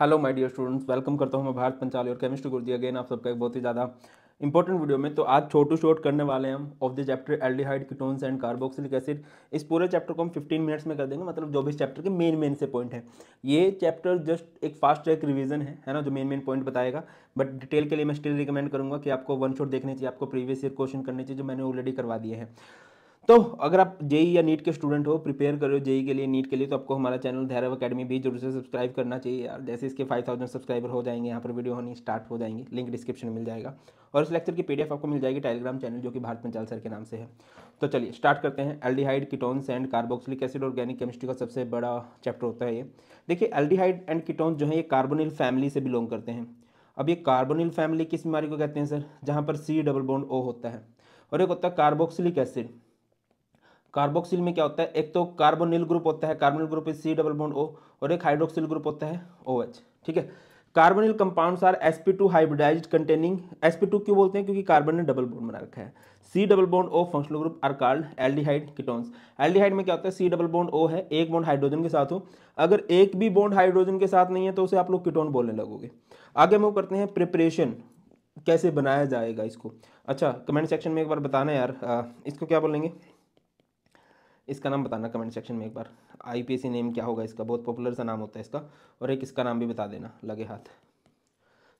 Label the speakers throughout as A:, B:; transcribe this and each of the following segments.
A: hello my dear students welcome करता हूं मैं भारत पंचाली और केमिस्ट्री दिया अगेन आप सबका एक बहुत ही ज़्यादा इंपॉर्टेंट वीडियो में तो आज छोटू शॉर्ट करने वाले हैं हम of the chapter aldehyde ketones and carboxylic acid इस पूरे चैप्टर को हम 15 मिनट्स में कर देंगे मतलब जो भी इस चैप्टर के मेन मेन से पॉइंट है ये चैप्टर जस्ट एक फास्ट ट्रैक रिविजन है है ना जो मेन मेन पॉइंट बताएगा बट डिटेल के लिए मैं स्टिल रिकमेंड करूँगा कि आपको वन शॉट देखने चाहिए आपको प्रीवियस ईयर क्वेश्चन करने चाहिए जो मैंने ऑलरेडी करवा दिए हैं तो अगर आप जेई या नीट के स्टूडेंट हो प्रिपेयर करो जेई के लिए नीट के लिए तो आपको हमारा चैनल धैरव अकेडमी भी जरूर से सब्सक्राइब करना चाहिए यार जैसे इसके 5000 सब्सक्राइबर हो जाएंगे यहाँ पर वीडियो होनी स्टार्ट हो जाएंगे लिंक डिस्क्रिप्शन में मिल जाएगा और इस लेक्चर की पी आपको मिल जाएगी टेलीग्राम चैनल जो कि भारत पंचाल सर के नाम से है तो चलिए स्टार्ट करते हैं aldehyde ketones and carboxylic acid organic chemistry का सबसे बड़ा चैप्टर होता है ये देखिए एल्डिहाइड एंड किटोन जो है ये कार्बोनिल फैमिली से बिलोंग करते हैं अब ये कार्बोनिल फैमिली किस बीमारी को कहते हैं सर जहाँ पर सी डबल बॉन्ड ओ होता है और एक होता है कार्बोक्सिलिक एसिड कार्बोक्सिल में क्या होता है एक तो कार्बोनिल ग्रुप होता है carbonyl group C double bond O और एक हाइड्रोक्सिल ग्रुप होता है ओ एच ठीक है carbonyl compounds are s p two hybridise containing s p two क्यों बोलते हैं क्योंकि कार्बन ने डबल बॉन्ड बना रखा है C double bond O functional group are card aldehyde ketones aldehyde में क्या होता है सी डबल बॉन्ड ओ है एक बॉन्ड हाइड्रोजन के साथ हो अगर एक भी बॉन्ड हाइड्रोजन के साथ नहीं है तो उसे आप लोग किटोन बोलने लगोगे आगे हम करते हैं प्रिपरेशन कैसे बनाया जाएगा इसको अच्छा कमेंट सेक्शन में एक बार बताना यार आ, इसको क्या बोलेंगे इसका नाम बताना कमेंट सेक्शन में एक बार आईपीएसी नेम क्या होगा इसका बहुत पॉपुलर सा नाम होता है इसका और एक इसका नाम भी बता देना लगे हाथ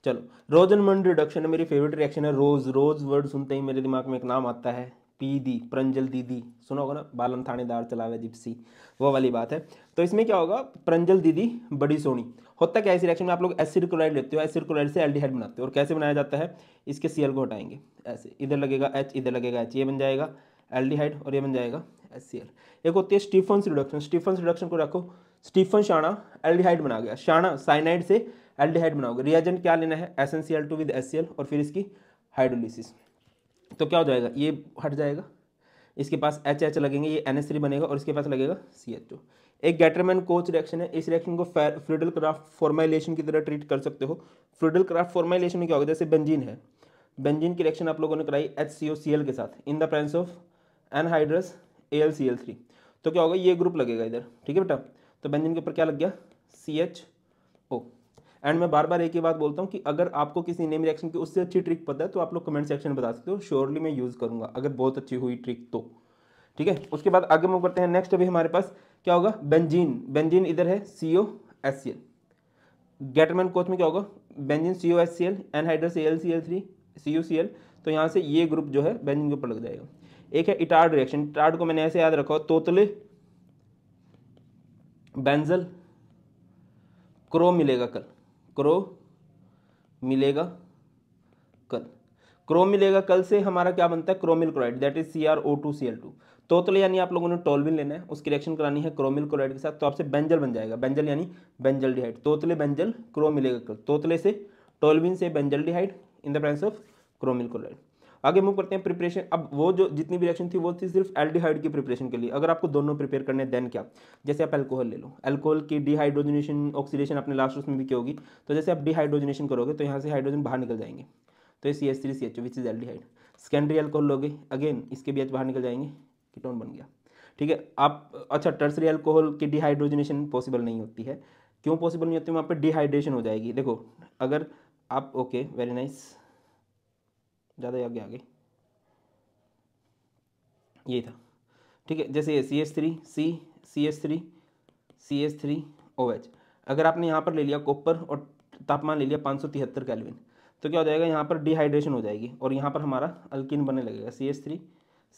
A: चलो रोज एंड मंड रिडक्शन है मेरी फेवरेट रिएक्शन है रोज़ रोज़ वर्ड सुनते ही मेरे दिमाग में एक नाम आता है पी दी प्रंजल दीदी सुना होगा ना बालन थानेदार चलावे जिप्सी वो वाली बात है तो इसमें क्या होगा प्रंजल दीदी बड़ी सोनी होता क्या ऐसी रिएक्शन में आप लोग एसिड क्लोराइड लेते हो एसिड क्लोराइड से एल्डिहाइड बनाते हो और कैसे बनाया जाता है इसके सीएल को हटाएंगे ऐसे इधर लगेगा एच इधर लगेगा एच ये बन जाएगा एल्डिहाइड और ये बन जाएगा एस सी एल एक होती है स्टीफन रिडक्शन स्टीफन रिडक्शन को रखो स्टीफन शाणा एल्डिहाइड बना गया शाणा साइनाइड से एल्डिहाइड बनाओगे रिएजेंट क्या लेना है S N C L two with S C L और फिर इसकी हाइड्रोलिसिस तो क्या हो जाएगा ये हट जाएगा इसके पास एच एच लगेंगे ये एन एस थ्री बनेगा और इसके पास लगेगा सी एच ओ एक गैटरमैन कोच रिएक्शन है इस रिएक्शन को फ्लूडल क्राफ्ट फॉर्माइलेशन की तरह ट्रीट कर सकते हो फ्लूडल क्राफ्ट फॉर्माइलेशन में क्या होगा जैसे बेंजीन है बेंजीन की रिएक्शन आप लोगों ने कराई H C O C L के साथ in the presence of anhydrous A L C L three तो क्या होगा ये ग्रुप लगेगा इधर ठीक है बेटा तो बेंजीन के ऊपर क्या लग गया सी एच ओ एंड मैं बार बार एक ही बात बोलता हूँ कि अगर आपको किसी नेम रिएक्शन की उससे अच्छी ट्रिक पता है तो आप लोग कमेंट सेक्शन में बता सकते हो श्योरली मैं यूज़ करूँगा अगर बहुत अच्छी हुई ट्रिक तो ठीक है उसके बाद आगे मूव करते हैं नेक्स्ट अभी हमारे पास क्या होगा बेंजीन बेंजीन इधर है C O S C L Gattermann Koch में क्या होगा benzene C O S C L anhydrous A L C L three C U C L तो यहाँ से ये ग्रुप जो है बेंजिन के ऊपर लग जाएगा एक है इटार्ड रिएक्शन इटार्ड को मैंने ऐसे याद रखा तोतले बेंजल क्रो मिलेगा कल क्रो मिलेगा कल क्रो मिलेगा कल से हमारा क्या बनता है chromyl chloride that is C R O two C L two तोतले यानी आप लोगों ने टोलविन लेना है उसकी रिएक्शन करानी है क्रोमिल क्लोराइड के साथ तो आपसे बेंजल बन जाएगा बेंजल यानी बेंजल डिहाइड तोतले बेंजल क्रो मिलेगा कल तोतले से टोलविन से benzaldehyde in the presence of chromyl chloride आगे मूव करते हैं प्रिपरेशन अब वो जो जितनी भी रिएक्शन थी वो थी सिर्फ एल्डिहाइड की प्रिपरेशन के लिए अगर आपको दोनों प्रिपेयर करने देन क्या जैसे आप अल्कोहल ले लो अल्कोहल की डिहाइड्रोजनेशन ऑक्सीडेशन अपने लास्ट उसमें भी की होगी तो जैसे आप डिहाइड्रोजनेशन करोगे तो यहाँ से हाइड्रोजन बाहर निकल जाएंगे तो ये C S three C H which is aldehyde secondary alcohol लोगे अगेन इसके भी एच बाहर निकल जाएंगे कीटोन बन गया ठीक है आप अच्छा टर्सरी एल्कोहल की डिहाइड्रोजनेशन पॉसिबल नहीं होती है क्यों पॉसिबल नहीं होती वहाँ पर डिहाइड्रेशन हो जाएगी देखो अगर आप ओके वेरी नाइस ज़्यादा आगे आगे ये था ठीक है जैसे C S three C C S three C S three O H अगर आपने यहाँ पर ले लिया कॉपर और तापमान ले लिया पाँच सौ तिहत्तर कैलविन तो क्या हो जाएगा यहाँ पर डिहाइड्रेशन हो जाएगी और यहाँ पर हमारा अल्किन बनने लगेगा C S three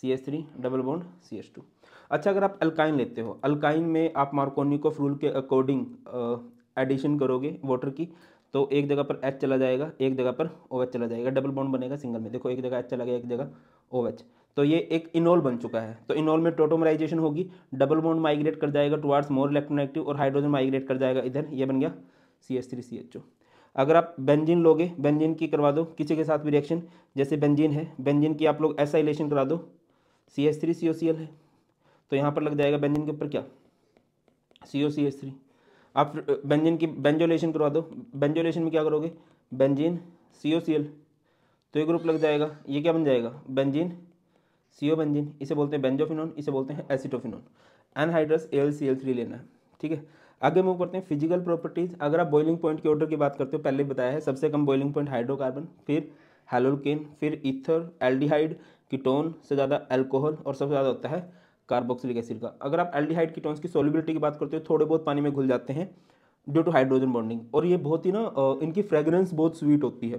A: C S three double bond C S two अच्छा अगर आप अल्काइन लेते हो अल्काइन में आप मार्कोनिकोफ रूल के अकॉर्डिंग एडिशन करोगे वाटर की तो एक जगह पर एच चला जाएगा एक जगह पर ओ एच चला जाएगा डबल बॉन्ड बनेगा सिंगल में देखो एक जगह एच चला गया एक जगह ओ एच तो ये एक इनोल बन चुका है तो इनोल में टोटोमराइजेशन होगी डबल बॉन्ड माइग्रेट कर जाएगा टुवार्ड्स मोर इलेक्ट्रोनेगेटिव और हाइड्रोजन माइग्रेट कर जाएगा इधर ये बन गया C S three C H O अगर आप बेंजीन लोगे बेंजीन की करवा दो किसी के साथ भी रिएक्शन जैसे बेंजीन है बेंजीन की आप लोग ऐसा करा दो C S three C O C L है तो यहाँ पर लग जाएगा बेंजीन के ऊपर क्या C O C S three आप बेंजिन की बेंजोलेशन करवा दो बेंजोलेशन में क्या करोगे benzene C O C L तो ये ग्रुप लग जाएगा ये क्या बन जाएगा बेंजिन सी ओ बेंजिन इसे बोलते हैं बेंजोफिनोन इसे बोलते हैं acetophenone anhydrous A L C L three लेना है ठीक है आगे मूव करते हैं फिजिकल प्रॉपर्टीज़ अगर आप बॉइलिंग पॉइंट के ऑर्डर की बात करते हो पहले बताया है सबसे कम बॉइलिंग पॉइंट हाइड्रोकार्बन फिर हेलोकेन फिर इथर एल्डिहाइड कीटोन से ज़्यादा एल्कोहल और सबसे ज़्यादा होता है कार्बोक्सिलिक एसिड का अगर आप एल्डिहाइड कीटोन्स की सोलिबिलिटी की बात करते हो थोड़े बहुत पानी में घुल जाते हैं ड्यू टू हाइड्रोजन बॉन्डिंग और ये बहुत ही ना इनकी फ्रेगरेंस बहुत स्वीट होती है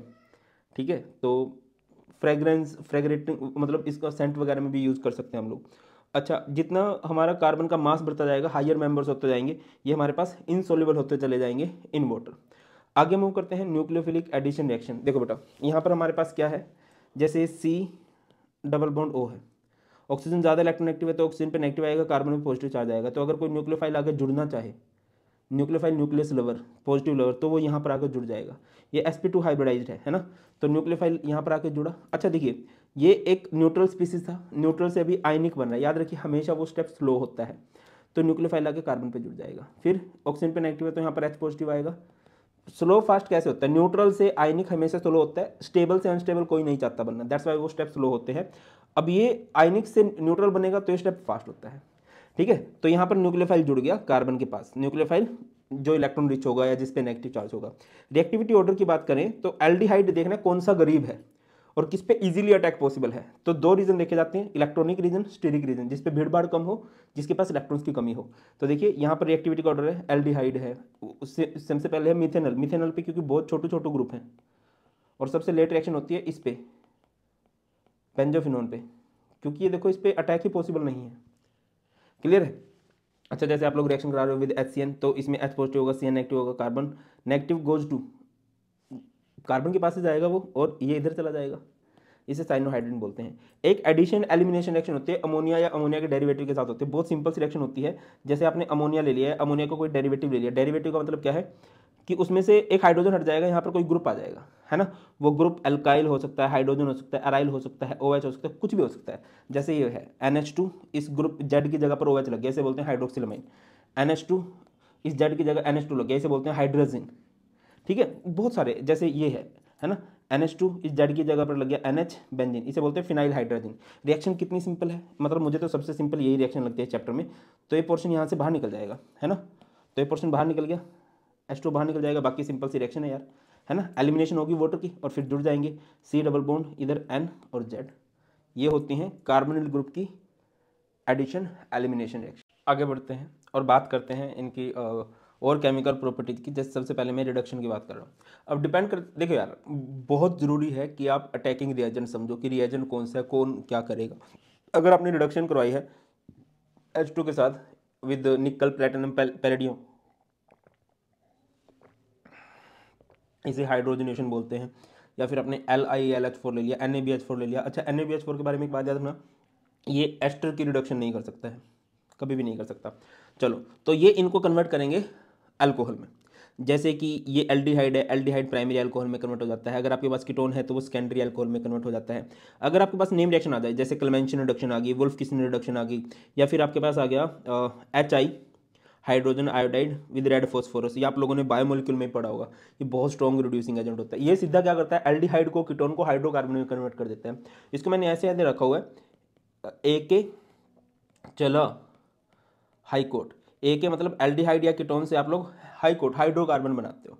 A: ठीक है तो फ्रेगरेंस फ्रेगरेटिंग मतलब इसका सेंट वगैरह में भी यूज़ कर सकते हैं हम लोग अच्छा जितना हमारा कार्बन का मास बढ़ता जाएगा हायर मेंबर्स होते जाएंगे ये हमारे पास इनसोल्यूबल होते चले जाएंगे इन वाटर आगे मूव करते हैं न्यूक्लियोफिलिक एडिशन रिएक्शन देखो बेटा यहाँ पर हमारे पास क्या है जैसे सी डबल बॉन्ड ओ है ऑक्सीजन ज़्यादा इलेक्ट्रॉन एक्टिव है तो ऑक्सीजन पे नेगेटिव आएगा कार्बन पे पॉजिटिव चार्ज आएगा तो अगर कोई न्यूक्लियोफाइल आकर जुड़ना चाहे nucleophile nucleus lover positive lover तो वो यहाँ पर आकर जुड़ जाएगा ये एस पी टू हाइब्रिडाइज है है ना तो न्यूक्लियोफाइल यहाँ पर आकर जुड़ा अच्छा देखिए ये एक न्यूट्रल स्पीसीज था न्यूट्रल से अभी आयनिक बन रहा है याद रखिए हमेशा वो स्टेप स्लो होता है तो न्यूक्लियोफाइल आके कार्बन पर जुड़ जाएगा फिर ऑक्सीजन पे नेगेटिव है तो यहाँ पर एच पॉजिटिव आएगा स्लो फास्ट कैसे होता है न्यूट्रल से आयनिक हमेशा स्लो होता है स्टेबल से अनस्टेबल कोई नहीं चाहता बनना दैट्स वाई वो स्टेप स्लो होते हैं अब ये आयनिक से न्यूट्रल बनेगा तो ये स्टेप फास्ट होता है ठीक है तो यहाँ पर न्यूक्लियोफाइल जुड़ गया कार्बन के पास न्यूक्लियोफाइल जो इलेक्ट्रॉन रिच होगा या जिसपे नेगेटिव चार्ज होगा रिएक्टिविटी ऑर्डर की बात करें तो एल्डिहाइड देखना कौन सा गरीब है और किस पे इजीली अटैक पॉसिबल है तो दो रीजन देखे जाते हैं इलेक्ट्रॉनिक रीजन स्टेरिक रीजन जिसपे भीड़ भाड़ कम हो जिसके पास इलेक्ट्रॉन्स की कमी हो तो देखिए यहाँ पर रिएक्टिविटी का ऑर्डर है एल्डिहाइड है उससे सबसे पहले है मिथेनल मिथेनल पे क्योंकि बहुत छोटे छोटे ग्रुप हैं और सबसे लेट रिएक्शन होती है इस पे पेंजोफिन पे क्योंकि ये देखो इस पर अटैक ही पॉसिबल नहीं है क्लियर है अच्छा जैसे आप लोग रिएक्शन करा रहे हो विद एच तो इसमें एच पॉजिटिव होगा सी नेगेटिव होगा carbon negative goes to carbon के पास से जाएगा वो और ये इधर चला जाएगा इसे साइनोहाइड्रिन बोलते हैं एक एडिशन एलिमिनेशन रिएक्शन होती है अमोनिया या अमोनिया के डेरिवेटिव के साथ होते हैं बहुत सिंपल सी रिएक्शन होती है जैसे आपने अमोनिया ले लिया है अमोनिया को कोई डेरिवेटिव ले लिया डेरिवेटिव का मतलब क्या है कि उसमें से एक हाइड्रोजन हट जाएगा यहाँ पर कोई ग्रुप आ जाएगा है ना वो ग्रुप एल्काइल हो सकता है हाइड्रोजन हो सकता है अराइल हो सकता है ओ OH हो सकता है कुछ भी हो सकता है जैसे ये है एन इस ग्रुप जेड की जगह पर ओ OH लग गया इसे बोलते हैं हाइड्रोक्सिलमाइन एन इस जेड की जगह एन लग गया इसे बोलते हैं हाइड्रोजन ठीक है बहुत सारे जैसे ये है है ना एन एच टू इस जेड की जगह पर लग गया एन एच बेंजिन इसे बोलते हैं फिनाइल हाइड्रोजन रिएक्शन कितनी सिंपल है मतलब मुझे तो सबसे सिंपल यही रिएक्शन लगती है चैप्टर में तो ये पोर्शन यहाँ से बाहर निकल जाएगा है ना तो ये पोर्शन बाहर निकल गया एच टू बाहर निकल जाएगा बाकी सिंपल सी रिएक्शन है यार है ना एलिमिनेशन होगी वोटर की और फिर जुड़ जाएंगे सी डबल बोन इधर एन और जेड ये होती हैं कार्बोनिल ग्रुप की एडिशन एलिमिनेशन रिएक्शन आगे बढ़ते हैं और बात करते हैं इनकी आ, और केमिकल प्रॉपर्टीज की जैसे सबसे पहले मैं रिडक्शन की बात कर रहा हूँ अब डिपेंड कर देखो यार बहुत ज़रूरी है कि आप अटैकिंग रिएजन समझो कि रिएजन कौन सा है कौन क्या करेगा अगर आपने रिडक्शन करवाई है एच के साथ विद निकल प्लेटिनम पैलेडियम इसे हाइड्रोजनेशन बोलते हैं या फिर आपने L I L H four ले लिया N A B H four ले लिया अच्छा N A B H four के बारे में एक बात याद रखना ये एस्टर की रिडक्शन नहीं कर सकता है कभी भी नहीं कर सकता चलो तो ये इनको कन्वर्ट करेंगे अल्कोहल में जैसे कि ये एल्डिहाइड है एल्डिहाइड प्राइमरी अल्कोहल में कन्वर्ट हो जाता है अगर आपके पास कीटोन है तो वो सेकेंडरी अल्कोहल में कन्वर्ट हो जाता है अगर आपके पास नेम रिएक्शन आ जाए जैसे क्लमेंशन रिडक्शन आ गई वुल्फ किसन रिडक्शन आ गई या फिर आपके पास आ गया H I hydrogen iodide with red phosphorus ये आप लोगों ने बायोमोलिक्यूल में पढ़ा होगा ये बहुत स्ट्रॉन्ग रिड्यूसिंग एजेंट होता है ये सीधा क्या करता है एल्डिहाइड को कीटोन को हाइड्रोकार्बन में कन्वर्ट कर देता है इसको मैंने ऐसे ऐसे रखा हुआ है ए के चला हाईकोर्ट ए के मतलब एल्डिहाइड या कीटोन से आप लोग हाईकोट हाइड्रोकार्बन बनाते हो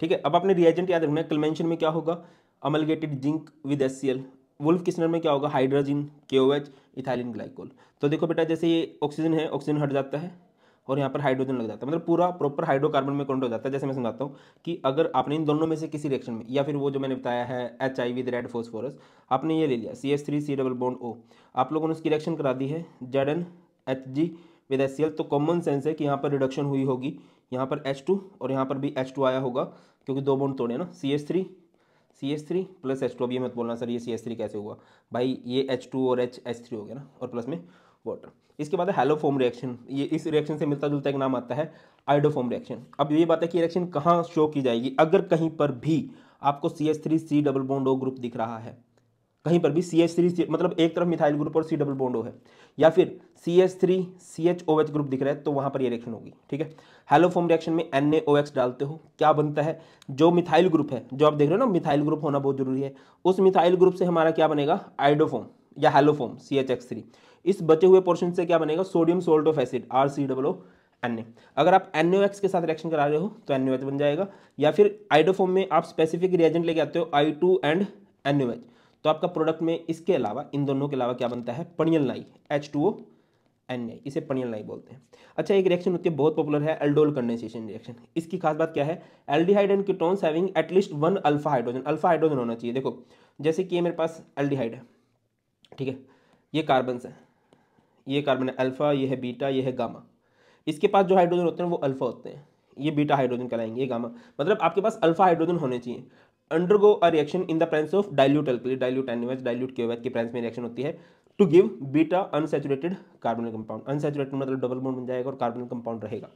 A: ठीक है अब अपने रिएजेंट याद रखना कलमेंशन क्लमेंशन में क्या होगा amalgamated zinc with S C L Wolff Kishner में क्या होगा हाइड्रोजिन के ओ एच इथाइलिन ग्लाइकोल तो देखो बेटा जैसे ये ऑक्सीजन है ऑक्सीजन हट जाता है और यहाँ पर हाइड्रोजन लग जाता है मतलब पूरा प्रॉपर हाइड्रोकार्बन में कॉन्ट हो जाता है जैसे मैं समझाता हूँ कि अगर आपने इन दोनों में से किसी रिएक्शन में या फिर वो जो मैंने बताया है H I with red phosphorus आपने ये ले लिया C S three C double bond O आप लोगों ने उसकी रिएक्शन करा दी है Z N H G with S तो कॉमन सेंस है कि यहाँ पर रिडक्शन हुई होगी यहाँ पर एच टू और यहाँ पर भी एच टू आया होगा क्योंकि दो बॉन्ड तोड़े ना C S three C S three plus H two अभी मत बोलना सर ये सी एस थ्री कैसे हुआ भाई ये एच टू और एच एच थ्री हो गया ना और प्लस में वाटर इसके बाद है हेलोफॉर्म रिएक्शन ये इस रिएक्शन से मिलता जुलता एक नाम आता है आइडोफॉर्म रिएक्शन अब ये बात है कि रिएक्शन कहाँ शो की जाएगी अगर कहीं पर भी आपको C S three C double bond O group दिख रहा है कहीं पर भी सी एच थ्री मतलब एक तरफ मिथाइल ग्रुप और सी डबल बॉन्ड है या फिर C H three C H O H group दिख रहा है तो वहां पर ये रिएक्शन होगी ठीक है हेलोफोम रिएक्शन में एन ए ओ एक्स डालते हो क्या बनता है जो मिथाइल ग्रुप है जो आप देख रहे हो ना मिथाइल ग्रुप होना बहुत जरूरी है उस मिथाइल ग्रुप से हमारा क्या बनेगा आइडोफोम या haloform C H X three इस बचे हुए पोर्शन से क्या बनेगा sodium salt of acid R C double O N अगर आप एन के साथ रिएक्शन करा रहे हो तो एन एच बन जाएगा या फिर आइडोफोम में आप स्पेसिफिक रिएजेंट लेके आते हो I two and N H तो आपका प्रोडक्ट में इसके अलावा इन दोनों के अलावा क्या बनता है पणियल नाई H two O N A इसे पणियल नाई बोलते हैं अच्छा एक रिएक्शन होती है बहुत पॉपुलर है एल्डोल कंडेंसेशन रिएक्शन इसकी खास बात क्या है aldehyde and ketones having at least one alpha hydrogen alpha hydrogen होना चाहिए देखो जैसे कि ये मेरे पास एल्डिहाइड है ठीक है ये कार्बन है ये कार्बन है अल्फा ये है बीटा ये है गामा इसके पास जो हाइड्रोजन होते हैं वो अल्फा होते हैं ये बीटा हाइड्रोजन कहलाएंगे ये गामा मतलब आपके पास अल्फा हाइड्रोजन होने चाहिए undergo a reaction in the presence of dilute alkali dilute anyways dilute केवेज के प्रेजेंस में रिएक्शन होती है to give beta unsaturated carbonic compound unsaturated मतलब डबल बॉन्ड बन जाएगा और कार्बोनिक कंपाउंड रहेगा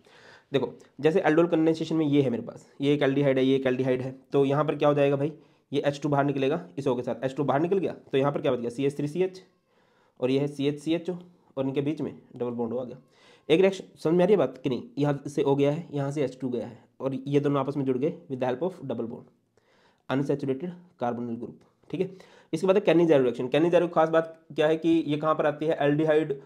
A: देखो जैसे एल्डोल कंडेंसेशन में ये है मेरे पास ये एक एल्डिहाइड है ये एक एल्डिहाइड है तो यहाँ पर क्या हो जाएगा भाई ये H2 बाहर निकलेगा इसो के साथ H2 बाहर निकल गया तो यहाँ पर क्या बच गया C H three C H और ये है सी एच सी एच ओ और इनके बीच में डबल बॉन्ड हो गया एक रिएक्शन समझ में आ रही है बात कि नहीं यहाँ से हो गया है यहाँ से H2 गया है और ये दोनों आपस में जुड़ गए with the help of double bond unsaturated carbonyl group ठीक है इसके बाद है रिएक्शन कैनिजारो खास बात क्या है कि ये कहाँ पर आती है एल्डिहाइड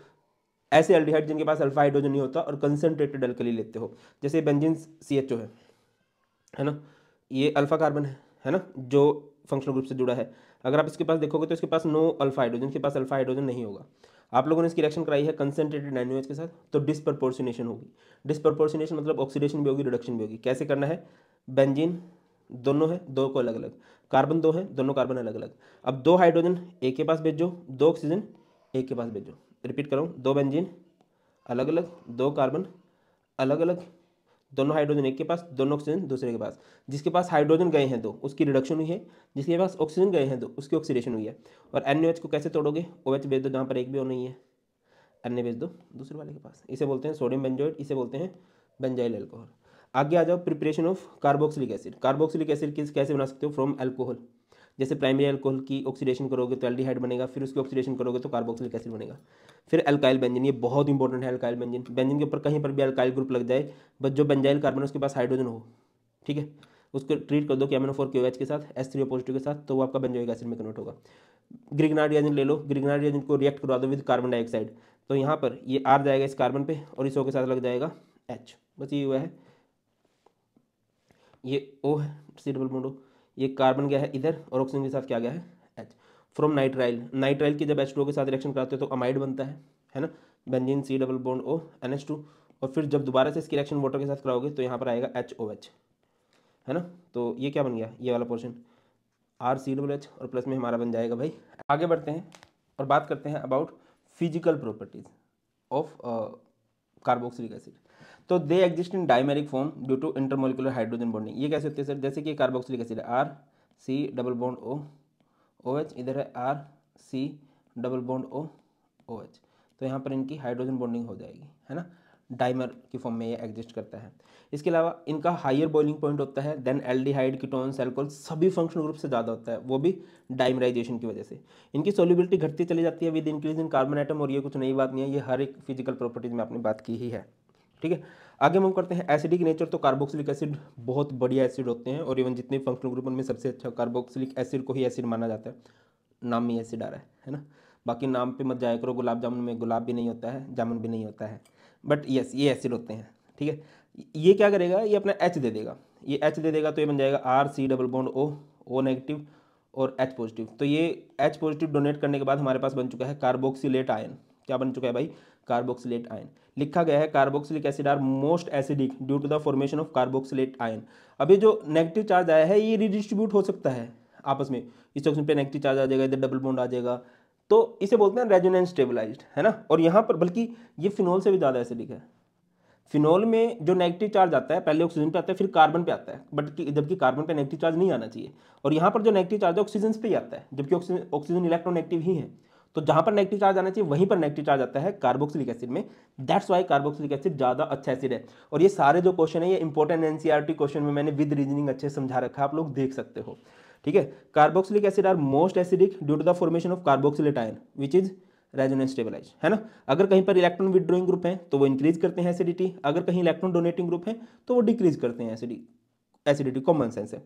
A: ऐसे एल्डिहाइड जिनके पास अल्फा हाइड्रोजन नहीं होता और कंसनट्रेटेड अल्कली लेते हो जैसे बेंजिन सी एच ओ है है ना ये अल्फा कार्बन है है ना जो फंक्शनल ग्रुप से जुड़ा है अगर आप इसके पास देखोगे तो इसके पास नो अल्फा हाइड्रोजन के पास अल्फा हाइड्रोजन नहीं होगा आप लोगों ने इसकी रिएक्शन कराई है कंसनट्रेटेड एनओएच के साथ तो डिस्प्रपोर्सिनेशन होगी डिस्प्रपोर्सिनेशन मतलब ऑक्सीडेशन भी होगी रिडक्शन भी होगी कैसे करना है बेंजिन दोनों हैं दो को अलग अलग कार्बन दो हैं दोनों कार्बन अलग अलग अब दो हाइड्रोजन एक के पास भेजो दो ऑक्सीजन एक के पास भेजो रिपीट करो दो बेंजीन अलग अलग दो कार्बन अलग अलग दोनों हाइड्रोजन एक के पास दोनों ऑक्सीजन दूसरे के पास जिसके पास हाइड्रोजन गए हैं दो उसकी रिडक्शन हुई है जिसके पास ऑक्सीजन गए हैं दो उसकी ऑक्सीडेशन हुई है और एन को कैसे तोड़ोगे ओ एच भेज दो जहाँ पर एक भी ओ नहीं है एन भेज दो दूसरे वाले के पास इसे बोलते हैं सोडियम बेंजोइड इसे बोलते हैं बेंजाइल एल्कोहल आगे आ जाओ preparation of carboxylic acid carboxylic acid किस कैसे बना सकते हो फ्रॉम एल्कोहल जैसे प्राइमरी एल्कोहल की ऑक्सीडेशन करोगे तो एल्डिहाइड बनेगा फिर उसकी ऑक्सीडेशन करोगे तो कार्बोक्सिलिक एसिड बनेगा फिर अल्काइल बेंजिन ये बहुत इंपॉर्टेंट है अल्काइल बेंजिन बेंजिन के ऊपर कहीं पर भी अल्काइल ग्रुप लग जाए बस जो बेंजाइल कार्बन उसके पास हाइड्रोजन हो ठीक है उसको ट्रीट कर दो एमएनओ फोर क्यू के साथ एस थ्री पॉजिटिव के साथ तो वो आपका बेंजोइक एसिड में कन्वर्ट होगा ग्रिगनाड रिएजेंट ले लो ग्रिगनाड रिएजेंट को रिएक्ट करवा दो विद कार्बन डाइऑक्साइड तो यहाँ पर ये आर जाएगा इस कार्बन पे और इसो के साथ लग जाएगा एच बस ये हुआ है ये ओ है सी डबल बॉन्ड ओ ये कार्बन गया है इधर और ऑक्सीजन के साथ क्या गया है एच फ्रॉम नाइट्राइल नाइट्राइल की जब एच टू के साथ रिएक्शन कराते हो तो अमाइड बनता है है ना benzene C double bond O N H two और फिर जब दोबारा से इसकी रिएक्शन वाटर के साथ कराओगे तो यहाँ पर आएगा एच ओ एच है ना तो ये क्या बन गया ये वाला portion R C double H और प्लस में हमारा बन जाएगा भाई आगे बढ़ते हैं और बात करते हैं about physical properties of carboxylic acid तो they exist in dimeric form due to intermolecular hydrogen bonding ये कैसे होती है सर जैसे कि carboxylic acid R C double bond O O H इधर है R C double bond O O H तो यहाँ पर इनकी हाइड्रोजन बॉन्डिंग हो जाएगी है ना डाइमर के फॉर्म में ये एग्जिस्ट करता है इसके अलावा इनका हायर बॉइलिंग पॉइंट होता है देन एल्डिहाइड किटोन सेल्कोल सभी फंक्शनल ग्रुप से ज़्यादा होता है वो भी डाइमराइजेशन की वजह से इनकी सोल्यूबिलिटी घटती चली जाती है with increase in carbon atom और ये कुछ नई बात नहीं है ये हर एक फिजिकल प्रॉपर्टीज़ में आपने बात की ही है ठीक है आगे हम करते हैं एसिडिक नेचर तो कार्बोक्सिलिक एसिड बहुत बढ़िया एसिड होते हैं और इवन जितने फंक्शनल ग्रुप उनमें सबसे अच्छा कार्बोक्सिलिक एसिड को ही एसिड माना जाता है नाम ही एसिड आ रहा है है ना बाकी नाम पे मत जाया करो गुलाब जामुन में गुलाब भी नहीं होता है जामुन भी नहीं होता है बट यस ये एसिड होते हैं ठीक है ये क्या करेगा ये अपना एच दे देगा ये एच दे देगा तो ये बन जाएगा R C double bond O O negative और एच पॉजिटिव तो ये एच पॉजिटिव डोनेट करने के बाद हमारे पास बन चुका है कार्बोक्सीट आयन क्या बन चुका है भाई कार्बोक्सीट आयन लिखा गया है carboxylic acid are most acidic due to the formation of carboxylate ion अभी जो नेगेटिव चार्ज आया है ये रिडिस्ट्रीब्यूट हो सकता है आपस में इस ऑप्शन पे नेगेटिव चार्ज आ जाएगा इधर डबल बॉन्ड आ जाएगा तो इसे बोलते हैं रेजोनेंस स्टेबलाइज है ना और यहाँ पर बल्कि ये फिनोल से भी ज़्यादा एसिडिक है फिनोल में जो नेगेटिव चार्ज आता है पहले ऑक्सीजन पे आता है फिर कार्बन पे आता है बट जबकि कार्बन पे नेगेटिव चार्ज नहीं आना चाहिए और यहाँ पर जो नेगेटिव चार्ज है ऑक्सीजन पे ही आता है जबकि ऑक्सीजन ऑक्सीजन इलेक्ट्रोनेगेटिव ही है तो जहाँ पर नेगेटिव चार्ज आना चाहिए वहीं पर नेगेटिव चार्ज आता है कार्बोक्सिलिक एसिड में दैट्स वाई कार्बोक्सिलिक एसिड ज़्यादा अच्छा एसिड है और ये सारे जो क्वेश्चन है ये इंपॉर्टेंट एनसीईआरटी क्वेश्चन में मैंने विद रीजनिंग अच्छे समझा रखा आप लोग देख सकते हो ठीक है carboxylic acid are most acidic due to the formation of carboxylate ion which is resonance stabilise है ना अगर कहीं पर इलेक्ट्रॉन विदड्रोइंग ग्रुप है तो वो इंक्रीज करते हैं एसिडिटी अगर कहीं इलेक्ट्रॉन डोनेटिंग ग्रुप है तो वो डिक्रीज करते हैं एसिडी एसिडिटी कॉमन सेंस है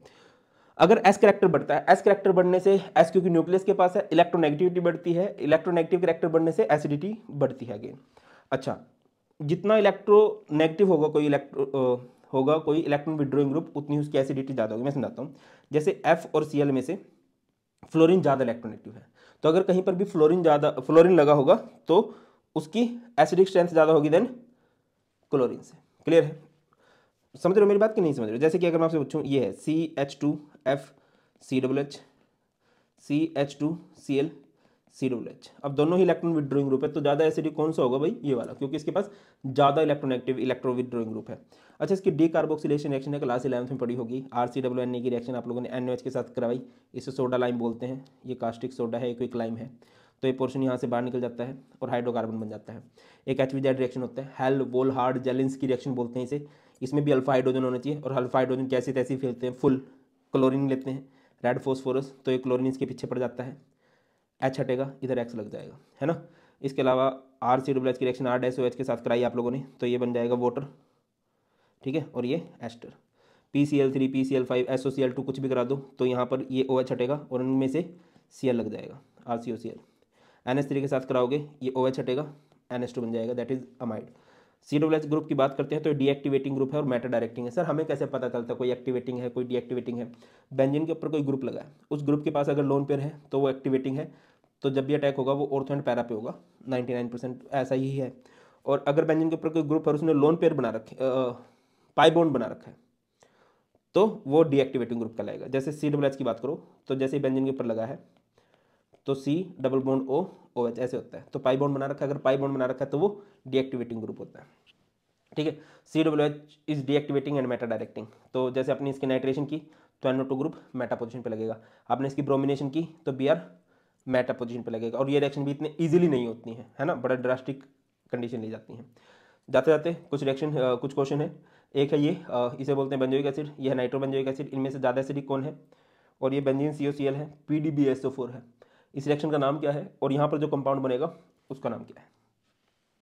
A: अगर एस करेक्टर बढ़ता है एस करेक्टर बढ़ने से एस क्योंकि न्यूक्लियस के पास है इलेक्ट्रोनेगेटिविटी बढ़ती है इलेक्ट्रोनेगेटिव करेक्टर बढ़ने से एसिडिटी बढ़ती है अगेन अच्छा जितना इलेक्ट्रोनेगेटिव होगा कोई इलेक्ट्रो होगा कोई इलेक्ट्रॉन विड्रोइंग ग्रुप उतनी उसकी एसिडिटी ज़्यादा होगी मैं समझाता हूँ जैसे एफ और सी में से फ्लोरिन ज़्यादा इलेक्ट्रोनेटिव है तो अगर कहीं पर भी फ्लोरिन ज़्यादा फ्लोरिन लगा होगा तो उसकी एसिडिक स्ट्रेंथ ज़्यादा होगी देन क्लोरिन से क्लियर है समझ रहे हो मेरी बात कि नहीं समझ रहे हो जैसे कि अगर मैं आपसे पूछूँ ये है C H two F C W H C H two C L सीरो एच अब दोनों ही इलेक्ट्रॉन विद्रोइंग ग्रुप है तो ज़्यादा एसिडिक कौन सा होगा भाई ये वाला क्योंकि इसके पास ज़्यादा electron active electro withdrawing group है अच्छा इसकी डी कार्बोक्सिलेशन रिएक्शन है क्लास इलेवंथ में पड़ी होगी R C W N A की रिएक्शन आप लोगों ने एन के साथ करवाई इसे सोडा लाइम बोलते हैं ये कास्टिक सोडा है एक क्विक लाइम है तो ये पोर्शन यहाँ से बाहर निकल जाता है और हाइड्रोकार्बन बन जाता है एक एच जेड रिएक्शन होता है हेल वोल हार्ड जेलिंस की रिएक्शन बोलते हैं इसे इसमें भी अल्फा हाइड्रोजन होना चाहिए और अल्फा हाइड्रोजन कैसे तैसी फैलते हैं फुल क्लोरिन लेते हैं रेड फोस्फोरस तो ये क्लोरिन इसके पीछे पड़ जाता है एच हटेगा इधर एक्स लग जाएगा है ना इसके अलावा आर सी डब्ल्यू एच की reaction R dash O H के साथ कराई आप लोगों ने तो ये बन जाएगा वोटर ठीक है और ये ester P C L three P C L five S O C L two कुछ भी करा दो तो यहाँ पर ये ओ एच हटेगा और उनमें से सी एल लग जाएगा R C O C L N S three के साथ कराओगे ये ओ एच हटेगा एन एस टू बन जाएगा that is amide C W H group की बात करते हैं तो डीएक्टिवेटिंग ग्रुप है और मैटर डायरेक्टिंग है सर हमें कैसे पता चलता है कोई एक्टिवेटिंग है कोई डीएक्टिवेटिंग है बेंजिन के ऊपर कोई ग्रुप लगा है उस ग्रुप के पास अगर लोन पेयर है तो वो एक्टिवेटिंग है तो जब भी अटैक होगा वो ऑर्थो एंड पैरा पे होगा 99 परसेंट ऐसा ही है और अगर बेंजिन के ऊपर कोई ग्रुप है उसने लोन पेयर बना रखे पाई बोन बना रखा है तो वो डीएक्टिवेटिंग ग्रुप कहलाएगा जैसे सी डबल एच की बात करो तो जैसे बेंजिन के ऊपर लगा है तो C double bond O O H ऐसे होता है तो पाई बॉन्ड बना रखा है अगर पाई बॉन्ड बना रखा है तो वो डीएक्टिवेटिंग ग्रुप होता है ठीक है C W H is deactivating and meta directing तो जैसे आपने इसकी नाइट्रेशन की तो N O two group meta position पर लगेगा आपने इसकी ब्रोमिनेशन की तो बी आर मेटा पोजीशन पर लगेगा और ये रिएक्शन भी इतने ईजिली नहीं होती हैं है ना बड़ा ड्रास्टिक कंडीशन ली जाती हैं जाते जाते कुछ रिएक्शन कुछ क्वेश्चन है एक है ये आ, इसे बोलते हैं बेंजोइक एसिड यह है नाइट्रोबेंजोइक एसिड इनमें से ज़्यादा एसिडिक कौन है और ये benzene C O C L है P D B S O four है इस रिएक्शन का नाम क्या है और यहाँ पर जो कंपाउंड बनेगा उसका नाम क्या है